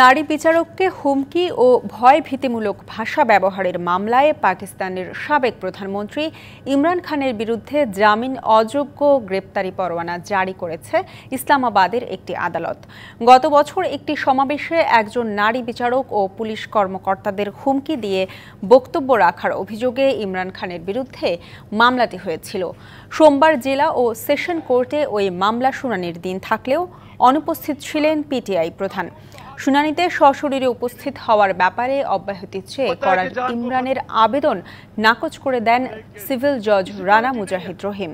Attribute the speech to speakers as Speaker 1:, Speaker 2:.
Speaker 1: নারী বিচারককে হুমকি ও ভয়ভীতিমূলক ভাষা ব্যবহারের মামলায় পাকিস্তানের সাবেক প্রধানমন্ত্রী ইমরান খানের বিরুদ্ধে জামিন অযোগ্য গ্রেপ্তারি পরোয়ানা জারি করেছে ইসলামাবাদের একটি আদালত গত বছর একটি সমাবেশে একজন নারী বিচারক ও পুলিশ কর্মকর্তাদের হুমকি দিয়ে বক্তব্য রাখার অভিযোগে ইমরান খানের বিরুদ্ধে মামলাটি হয়েছিল সোমবার জেলা ও সেশন কোর্টে ওই মামলা শুনানির দিন থাকলেও অনুপস্থিত ছিলেন পিটিআই প্রধান শুনানিতে সশরীরে উপস্থিত হওয়ার ব্যাপারে অব্যাহতি চেয়ে করার ইমরানের আবেদন নাকচ করে দেন সিভিল জজ রানা মুজাহিদ রহিম